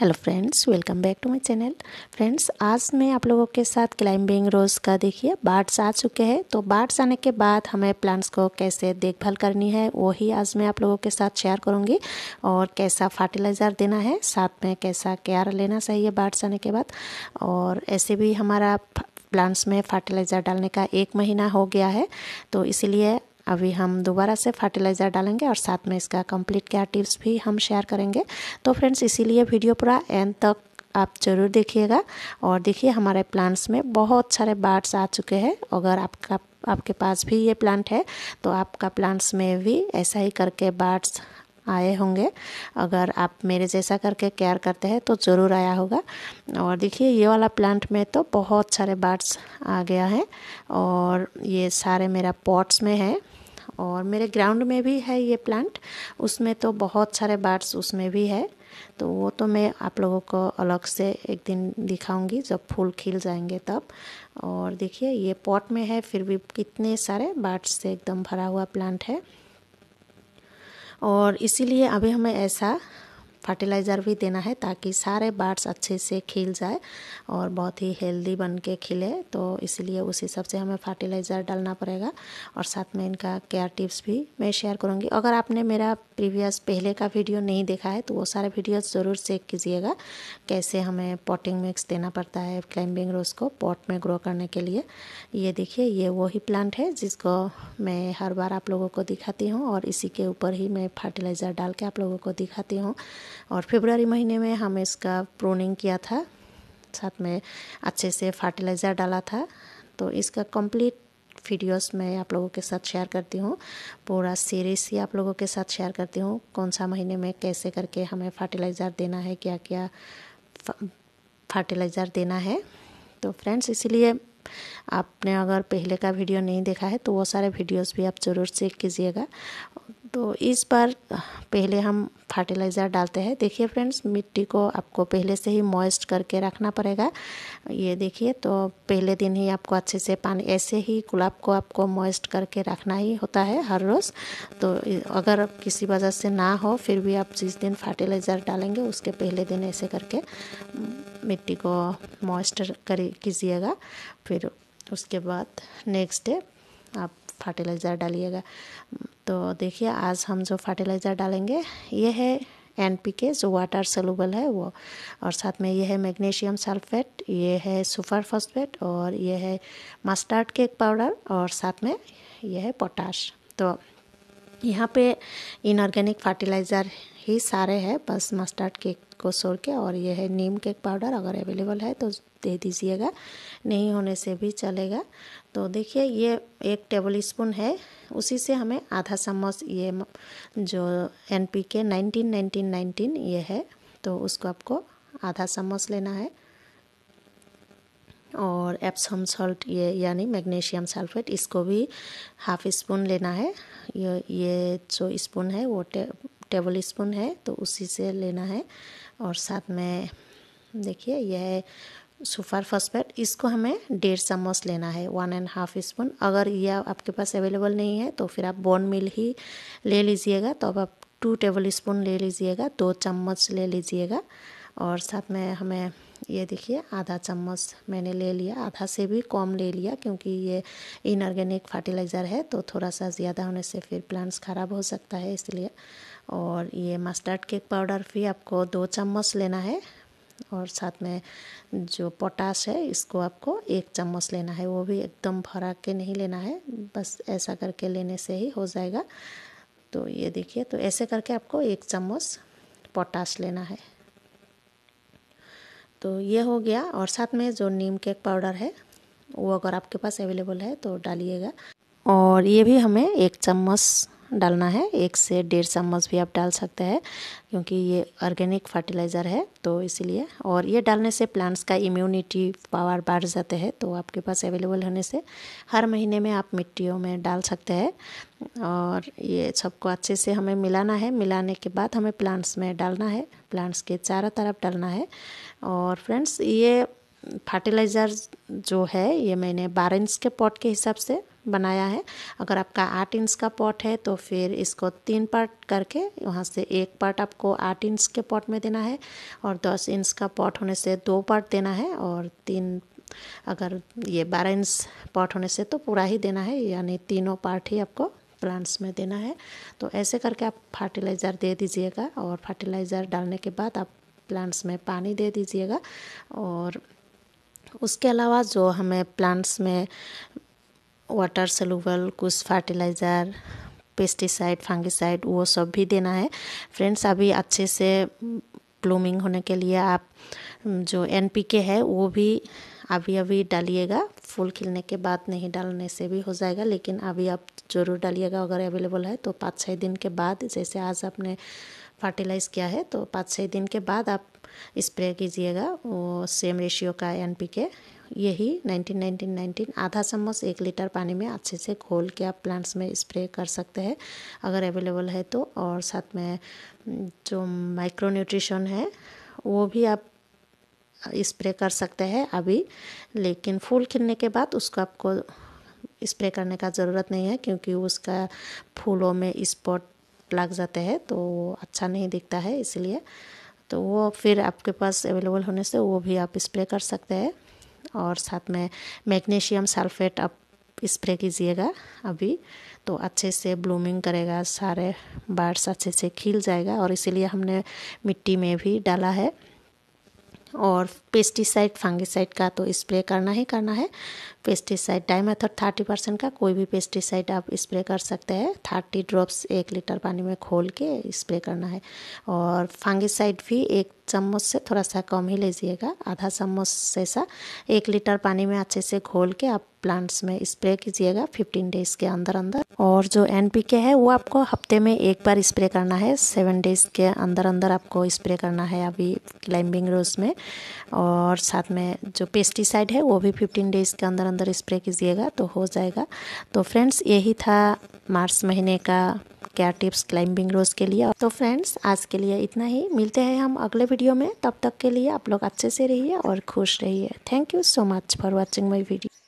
hello friends welcome back to my channel friends आज मैं आप लोगों के साथ क्लाइंबिंग रोज़ का देखिए बाढ़ आ चुके हैं तो बाढ़ आने के बाद हमें प्लांट्स को कैसे देखभाल करनी है वही आज मैं आप लोगों के साथ शेयर करूंगी और कैसा फर्टिलाइज़र देना है साथ में कैसा केयर लेना चाहिए बाढ़ आने के बाद और ऐसे भी हमारा प्लांट्स में फर्टिलाइज़र डालने का एक महीना हो गया है तो इसीलिए अभी हम दोबारा से फर्टिलाइज़र डालेंगे और साथ में इसका कंप्लीट क्या टिप्स भी हम शेयर करेंगे तो फ्रेंड्स इसीलिए वीडियो पूरा एंड तक आप ज़रूर देखिएगा और देखिए हमारे प्लांट्स में बहुत सारे बर्ड्स आ चुके हैं अगर आपका आपके पास भी ये प्लांट है तो आपका प्लांट्स में भी ऐसा ही करके बर्ड्स आए होंगे अगर आप मेरे जैसा करके केयर करते हैं तो ज़रूर आया होगा और देखिए ये वाला प्लांट में तो बहुत सारे बर्ड्स आ गया है और ये सारे मेरा पॉट्स में है और मेरे ग्राउंड में भी है ये प्लांट उसमें तो बहुत सारे बर्ड्स उसमें भी है तो वो तो मैं आप लोगों को अलग से एक दिन दिखाऊंगी जब फूल खिल जाएंगे तब और देखिए ये पॉट में है फिर भी कितने सारे बर्ड्स से एकदम भरा हुआ प्लांट है और इसीलिए अभी हमें ऐसा फर्टिलाइज़र भी देना है ताकि सारे बार्ड्स अच्छे से खिल जाए और बहुत ही हेल्दी बन के खिले तो इसलिए उस हिसाब से हमें फर्टिलाइज़र डालना पड़ेगा और साथ में इनका केयर टिप्स भी मैं शेयर करूँगी अगर आपने मेरा प्रीवियस पहले का वीडियो नहीं देखा है तो वो सारे वीडियो ज़रूर चेक कीजिएगा कैसे हमें पॉटिंग मिक्स देना पड़ता है क्लाइंबिंग रोज़ को पॉट में ग्रो करने के लिए ये देखिए ये वही प्लांट है जिसको मैं हर बार आप लोगों को दिखाती हूँ और इसी के ऊपर ही मैं फर्टिलाइज़र डाल के आप लोगों को दिखाती हूँ और फेब्रुआरी महीने में हम इसका प्रोनिंग किया था साथ में अच्छे से फर्टिलाइज़र डाला था तो इसका कंप्लीट वीडियोस मैं आप लोगों के साथ शेयर करती हूँ पूरा सीरीज ही आप लोगों के साथ शेयर करती हूँ कौन सा महीने में कैसे करके हमें फर्टिलाइज़र देना है क्या क्या फर्टिलाइज़र देना है तो फ्रेंड्स इसीलिए आपने अगर पहले का वीडियो नहीं देखा है तो वो सारे वीडियोस भी आप ज़रूर चेक कीजिएगा तो इस बार पहले हम फर्टिलाइज़र डालते हैं देखिए फ्रेंड्स मिट्टी को आपको पहले से ही मॉइस्ट करके रखना पड़ेगा ये देखिए तो पहले दिन ही आपको अच्छे से पानी ऐसे ही गुलाब को आपको मॉइस्ट करके रखना ही होता है हर रोज़ तो अगर किसी वजह से ना हो फिर भी आप जिस दिन फर्टिलाइज़र डालेंगे उसके पहले दिन ऐसे करके मिट्टी को मॉइस्ट कर कीजिएगा फिर उसके बाद नेक्स्ट डे आप फर्टिलाइज़र डालिएगा तो देखिए आज हम जो फर्टिलाइज़र डालेंगे ये है एन पी के जो वाटर सेलुबल है वो और साथ में ये है मैग्नीशियम सल्फेट ये है सुपर फॉस्फेट और ये है मस्टर्ड केक पाउडर और साथ में ये है पोटाश तो यहाँ पे इनऑर्गेनिक फर्टिलाइज़र ही सारे हैं बस मस्टर्ड केक को छोड़ के और यह है नीम केक पाउडर अगर अवेलेबल है तो दे दीजिएगा नहीं होने से भी चलेगा तो देखिए ये एक टेबल स्पून है उसी से हमें आधा चम्मच ये जो N P K nineteen nineteen nineteen ये है तो उसको आपको आधा चम्मच लेना है और एप्सम सॉल्ट ये यानी मैग्नीशियम सल्फेट इसको भी हाफ स्पून लेना है ये ये जो स्पून है वो टे, टेबल स्पून है तो उसी से लेना है और साथ में देखिए यह है सुपर फॉस्फेट इसको हमें डेढ़ चम्मच लेना है वन एंड हाफ स्पून अगर यह आपके पास अवेलेबल नहीं है तो फिर आप बोन मिल ही ले लीजिएगा तो अब आप टू टेबल स्पून ले लीजिएगा दो चम्मच ले लीजिएगा और साथ में हमें ये देखिए आधा चम्मच मैंने ले लिया आधा से भी कम ले लिया क्योंकि ये इनऑर्गेनिक फर्टिलाइज़र है तो थोड़ा सा ज़्यादा होने से फिर प्लांट्स ख़राब हो सकता है इसलिए और ये मस्टर्ड केक पाउडर भी आपको दो चम्मच लेना है और साथ में जो पोटास है इसको आपको एक चम्मच लेना है वो भी एकदम भरा के नहीं लेना है बस ऐसा करके लेने से ही हो जाएगा तो ये देखिए तो ऐसे करके आपको एक चम्मच पोटास लेना है तो ये हो गया और साथ में जो नीम केक पाउडर है वो अगर आपके पास अवेलेबल है तो डालिएगा और ये भी हमें एक चम्मच डालना है एक से डेढ़ चम्मच भी आप डाल सकते हैं क्योंकि ये ऑर्गेनिक फर्टिलाइज़र है तो इसीलिए और ये डालने से प्लांट्स का इम्यूनिटी पावर बढ़ जाते हैं तो आपके पास अवेलेबल होने से हर महीने में आप मिट्टियों में डाल सकते हैं और ये सबको अच्छे से हमें मिलाना है मिलाने के बाद हमें प्लांट्स में डालना है प्लांट्स के चारों तरफ डालना है और फ्रेंड्स ये फर्टिलाइज़र जो है ये मैंने बारह इंच के पॉट के हिसाब से बनाया है अगर आपका आठ इंच का पॉट है तो फिर इसको तीन पार्ट करके वहाँ से एक पार्ट आपको आठ इंच के पॉट में देना है और दस इंच का पॉट होने से दो पार्ट देना है और तीन अगर ये बारह इंच पॉट होने से तो पूरा ही देना है यानी तीनों पार्ट ही आपको प्लांट्स में देना है तो ऐसे करके आप फर्टिलाइज़र दे दीजिएगा और फर्टिलाइज़र डालने के बाद आप प्लांट्स में पानी दे दीजिएगा और उसके अलावा जो हमें प्लांट्स में वाटर सलूबल कुछ फर्टिलाइज़र पेस्टिसाइड फंगिसाइड वो सब भी देना है फ्रेंड्स अभी अच्छे से ब्लूमिंग होने के लिए आप जो एन है वो भी अभी अभी डालिएगा फूल खिलने के बाद नहीं डालने से भी हो जाएगा लेकिन अभी आप ज़रूर डालिएगा अगर अवेलेबल है तो पाँच छः दिन के बाद जैसे आज आपने फर्टिलाइज़ किया है तो पाँच छः दिन के बाद आप स्प्रे कीजिएगा वो सेम रेशियो का एन पी के यही 19 19 आधा चम्मच एक लीटर पानी में अच्छे से घोल के आप प्लांट्स में स्प्रे कर सकते हैं अगर अवेलेबल है तो और साथ में जो माइक्रो न्यूट्रिशन है वो भी आप स्प्रे कर सकते हैं अभी लेकिन फूल खिलने के बाद उसको आपको स्प्रे करने का ज़रूरत नहीं है क्योंकि उसका फूलों में स्पॉट लग जाते हैं तो वो अच्छा नहीं दिखता है इसलिए तो वो फिर आपके पास अवेलेबल होने से वो भी आप स्प्रे कर सकते हैं और साथ में मैग्नीशियम सल्फेट अब स्प्रे कीजिएगा अभी तो अच्छे से ब्लूमिंग करेगा सारे बर्ड्स अच्छे से खिल जाएगा और इसीलिए हमने मिट्टी में भी डाला है और पेस्टिसाइड फंगिसाइड का तो स्प्रे करना ही करना है pesticide dye method thirty percent का कोई भी पेस्टिसाइड आप स्प्रे कर सकते हैं थर्टी ड्रॉप्स एक लीटर पानी में खोल के स्प्रे करना है और फंगिसाइड भी एक चम्मच से थोड़ा सा कम ही लीजिएगा आधा चम्मच से सा एक लीटर पानी में अच्छे से घोल के आप प्लांट्स में स्प्रे कीजिएगा 15 डेज के अंदर अंदर और जो एनपीके है वो आपको हफ्ते में एक बार स्प्रे करना है सेवन डेज के अंदर अंदर आपको स्प्रे करना है अभी क्लाइंबिंग रोज में और साथ में जो पेस्टिसाइड है वो भी 15 डेज के अंदर अंदर स्प्रे कीजिएगा तो हो जाएगा तो फ्रेंड्स यही था मार्च महीने का क्या टिप्स क्लाइंबिंग रोज के लिए तो फ्रेंड्स आज के लिए इतना ही मिलते हैं हम अगले वीडियो में तब तक के लिए आप लोग अच्छे से रहिए और खुश रहिए thank you so much for watching my video